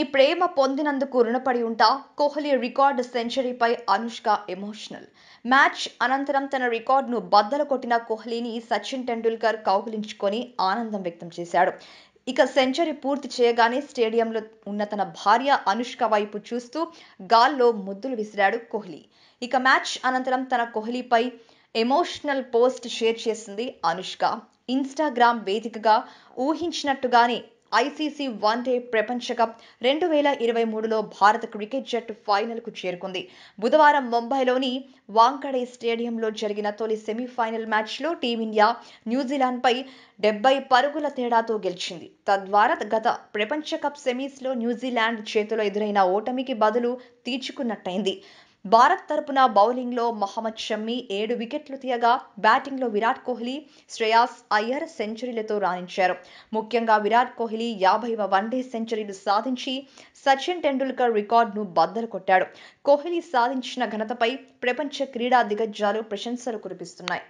నీ ప్రేమ పొందినందుకు రుణపడి ఉంటా కోహ్లీ రికార్డు సెంచరీపై అనుష్క ఎమోషనల్ మ్యాచ్ అనంతరం తన రికార్డును బద్దలు కొట్టిన కోహ్లీని సచిన్ టెండూల్కర్ కౌగిలించుకొని ఆనందం వ్యక్తం చేశాడు ఇక సెంచరీ పూర్తి చేయగానే స్టేడియంలో ఉన్న తన భార్య అనుష్క వైపు చూస్తూ గాల్లో ముద్దులు విసిరాడు కోహ్లీ ఇక మ్యాచ్ అనంతరం తన కోహ్లీపై ఎమోషనల్ పోస్ట్ షేర్ చేసింది అనుష్క ఇన్స్టాగ్రామ్ వేదికగా ఊహించినట్టుగానే ఐసీసీ వన్ డే ప్రపంచ కప్ రెండు వేల ఇరవై మూడులో భారత క్రికెట్ జట్టు ఫైనల్కు చేరుకుంది బుధవారం ముంబైలోని వాంకడే స్టేడియంలో జరిగిన తొలి సెమీఫైనల్ మ్యాచ్లో టీమిండియా న్యూజిలాండ్పై డెబ్బై పరుగుల తేడాతో గెలిచింది తద్వారా గత ప్రపంచ కప్ సెమీస్లో న్యూజిలాండ్ చేతిలో ఎదురైన ఓటమికి బదులు తీర్చుకున్నట్టయింది భారత్ తరపున బౌలింగ్లో మహమ్మద్ షమ్మి ఏడు వికెట్లు తీయగా బ్యాటింగ్లో విరాట్ కోహ్లీ శ్రేయాస్ అయ్యర్ సెంచరీలతో రాణించారు ముఖ్యంగా విరాట్ కోహ్లీ యాభైవ వన్డే సెంచరీలు సాధించి సచిన్ టెండూల్కర్ రికార్డును బద్దలు కొట్టాడు కోహ్లీ సాధించిన ఘనతపై ప్రపంచ క్రీడా దిగ్గజాలు ప్రశంసలు కురిపిస్తున్నాయి